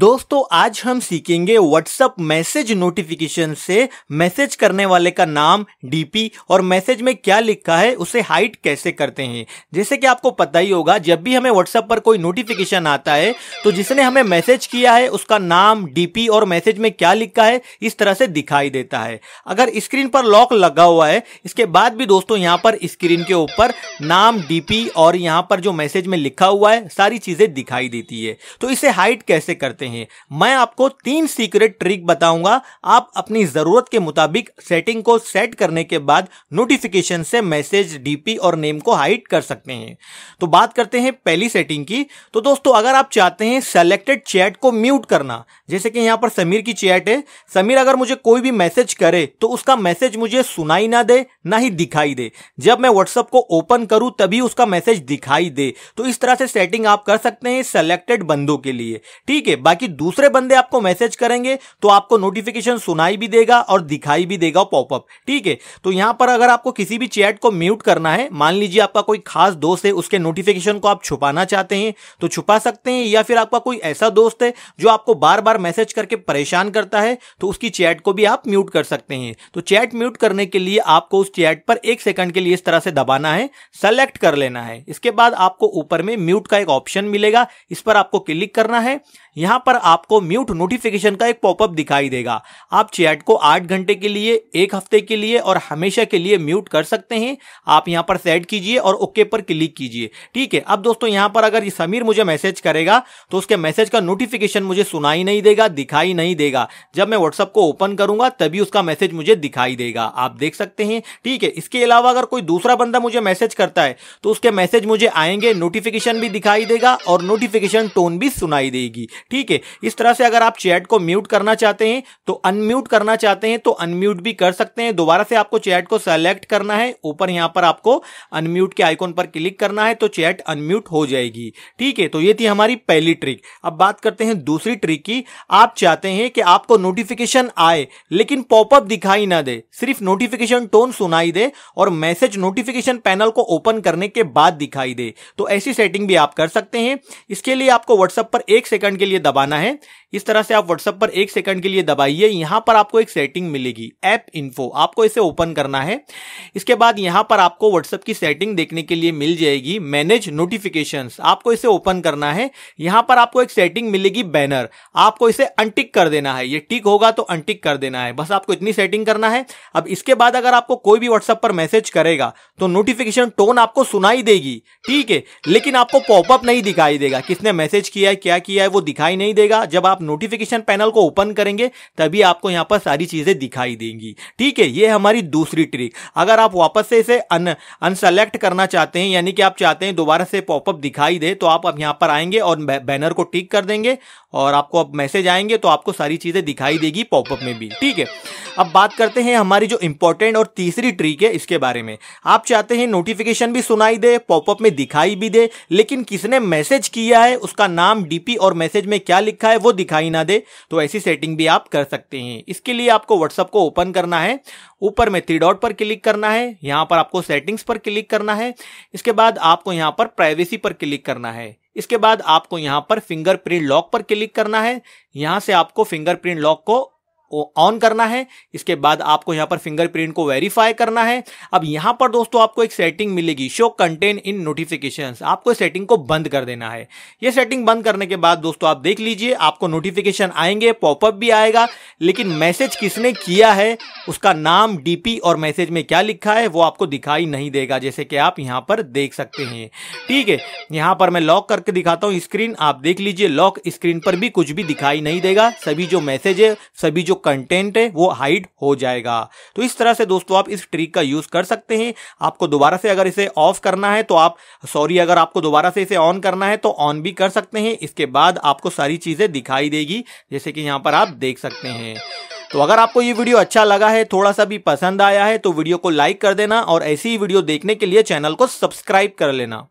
दोस्तों आज हम सीखेंगे व्हाट्सअप मैसेज नोटिफिकेशन से मैसेज करने वाले का नाम डीपी और मैसेज में क्या लिखा है उसे हाइट कैसे करते हैं जैसे कि आपको पता ही होगा जब भी हमें व्हाट्सएप पर कोई नोटिफिकेशन आता है तो जिसने हमें मैसेज किया है उसका नाम डीपी और मैसेज में क्या लिखा है इस तरह से दिखाई देता है अगर स्क्रीन पर लॉक लगा हुआ है इसके बाद भी दोस्तों यहाँ पर स्क्रीन के ऊपर नाम डीपी और यहाँ पर जो मैसेज में लिखा हुआ है सारी चीजें दिखाई देती है तो इसे हाइट कैसे करते सकते हैं मैं आपको तीन सीक्रेट ट्रिक बताऊंगा आप अपनी जरूरत के मुताबिक सेटिंग को सेट करने के बाद नोटिफिकेशन से मैसेज डीपी और नेम को हाइड कर सकते हैं तो बात करते हैं पहली सेटिंग की तो दोस्तों अगर आप चाहते हैं सेलेक्टेड चैट को म्यूट करना जैसे कि यहाँ पर समीर की चैट है समीर अगर मुझे कोई भी मैसेज करे तो उसका मैसेज मुझे सुनाई ना दे ना ही दिखाई दे जब मैं व्हाट्सएप को ओपन करूं तभी उसका मैसेज दिखाई दे तो इस तरह से सेटिंग आप कर सकते हैं सेलेक्टेड बंदों के लिए ठीक है बाकी दूसरे बंदे आपको मैसेज करेंगे तो आपको नोटिफिकेशन सुनाई भी देगा और दिखाई भी देगा पॉपअप ठीक है तो यहां पर अगर आपको किसी भी चैट को म्यूट करना है मान लीजिए आपका कोई खास दोस्त है उसके नोटिफिकेशन को आप छुपाना चाहते हैं तो छुपा सकते हैं या फिर आपका कोई ऐसा दोस्त है जो आपको बार बार मैसेज करके परेशान करता है तो उसकी चैट को भी आप म्यूट कर सकते हैं तो चैट म्यूट करने के लिए आपको उस चैट पर एक सेकंड के लिए इस तरह से दबाना है सेलेक्ट कर लेना है इसके बाद आपको ऊपर में म्यूट का एक ऑप्शन मिलेगा इस पर आपको क्लिक करना है यहां पर आपको म्यूट नोटिफिकेशन का एक पॉपअप दिखाई देगा आप चैट को आठ घंटे के लिए एक हफ्ते के लिए और हमेशा के लिए म्यूट कर सकते हैं आप यहाँ पर सेट कीजिए और ओके पर क्लिक कीजिए ठीक है अब दोस्तों यहाँ पर अगर समीर मुझे मैसेज करेगा तो उसके मैसेज का नोटिफिकेशन मुझे सुनाई नहीं देगा दिखाई नहीं देगा जब मैं व्हाट्सअप को ओपन करूंगा तभी उसका मैसेज मुझे दिखाई देगा आप देख सकते हैं ठीक है इसके अलावा अगर कोई दूसरा बंदा मुझे मैसेज करता है तो उसके मैसेज मुझे आएंगे नोटिफिकेशन भी दिखाई देगा और नोटिफिकेशन टोन भी सुनाई देगी ठीक है ठीक है इस तरह से अगर आप चैट को म्यूट करना चाहते हैं तो अनम्यूट करना चाहते हैं तो अनम्यूट भी कर सकते हैं दोबारा से आपको चैट को सेलेक्ट करना है ऊपर यहां पर आपको अनम्यूट के आइकॉन पर क्लिक करना है तो चैट अनम्यूट हो जाएगी ठीक है तो ये थी हमारी पहली ट्रिक अब बात करते हैं दूसरी ट्रिक की आप चाहते हैं कि आपको नोटिफिकेशन आए लेकिन पॉपअप दिखाई ना दे सिर्फ नोटिफिकेशन टोन सुनाई दे और मैसेज नोटिफिकेशन पैनल को ओपन करने के बाद दिखाई दे तो ऐसी सेटिंग भी आप कर सकते हैं इसके लिए आपको व्हाट्सएप पर एक सेकंड के लिए दबा दबाना है इस तरह से आप व्हाट्सएप पर एक सेकंड के लिए दबाइए यहां पर आपको एक सेटिंग मिलेगी ऐप इन्फो आपको इसे ओपन करना है इसके बाद यहां पर आपको व्हाट्सएप की सेटिंग देखने के लिए मिल जाएगी मैनेज नोटिफिकेशन आपको इसे ओपन करना है यहां पर आपको एक सेटिंग मिलेगी बैनर आपको इसे अनटिक कर देना है ये टिक होगा तो अनटिक कर देना है बस आपको इतनी सेटिंग करना है अब इसके बाद अगर आपको कोई भी व्हाट्सएप पर मैसेज करेगा तो नोटिफिकेशन टोन आपको सुनाई देगी ठीक है लेकिन आपको पॉपअप नहीं दिखाई देगा किसने मैसेज किया है क्या किया है वो दिखाई नहीं देगा जब आप नोटिफिकेशन पैनल को ओपन करेंगे तभी आपको यहाँ पर सारी चीज़ें दिखाई देंगी ठीक है ये हमारी दूसरी ट्रिक अगर आप वापस से इसे अन अनसेलेक्ट करना चाहते हैं यानी कि आप चाहते हैं दोबारा से पॉपअप दिखाई दे तो आप अब यहाँ पर आएंगे और बैनर को टिक कर देंगे और आपको अब मैसेज आएंगे तो आपको सारी चीज़ें दिखाई देगी पॉपअप में भी ठीक है अब बात करते हैं हमारी जो इम्पोर्टेंट और तीसरी ट्रिक है इसके बारे में आप चाहते हैं नोटिफिकेशन भी सुनाई दे पॉपअप में दिखाई भी दे लेकिन किसने मैसेज किया है उसका नाम डीपी और मैसेज में क्या लिखा है वो दिखाई ना दे तो ऐसी सेटिंग भी आप कर सकते हैं इसके लिए आपको व्हाट्सअप को ओपन करना है ऊपर में थ्री डॉट पर क्लिक करना है यहाँ पर आपको सेटिंग्स पर क्लिक करना है इसके बाद आपको यहाँ पर प्राइवेसी पर क्लिक करना है इसके बाद आपको यहाँ पर फिंगरप्रिंट लॉक पर क्लिक करना है यहाँ से आपको फिंगरप्रिंट लॉक को ऑन करना है इसके बाद आपको यहाँ पर फिंगरप्रिंट को वेरीफाई करना है अब यहां पर दोस्तों आपको एक सेटिंग मिलेगी शो कंटेन इन नोटिफिकेशन आपको सेटिंग को बंद कर देना है ये सेटिंग बंद करने के बाद दोस्तों आप देख लीजिए आपको नोटिफिकेशन आएंगे पॉपअप भी आएगा लेकिन मैसेज किसने किया है उसका नाम डीपी और मैसेज में क्या लिखा है वो आपको दिखाई नहीं देगा जैसे कि आप यहाँ पर देख सकते हैं ठीक है यहाँ पर मैं लॉक करके दिखाता हूँ स्क्रीन आप देख लीजिए लॉक स्क्रीन पर भी कुछ भी दिखाई नहीं देगा सभी जो मैसेज है सभी जो कंटेंट है वो हाइड हो जाएगा तो इस तरह से दोस्तों आप इस ट्रिक का यूज कर सकते हैं आपको दोबारा से अगर इसे ऑफ करना है तो आप सॉरी अगर आपको दोबारा से इसे ऑन करना है तो ऑन भी कर सकते हैं इसके बाद आपको सारी चीजें दिखाई देगी जैसे कि यहाँ पर आप देख सकते हैं तो अगर आपको ये वीडियो अच्छा लगा है थोड़ा सा भी पसंद आया है तो वीडियो को लाइक कर देना और ऐसी ही वीडियो देखने के लिए चैनल को सब्सक्राइब कर लेना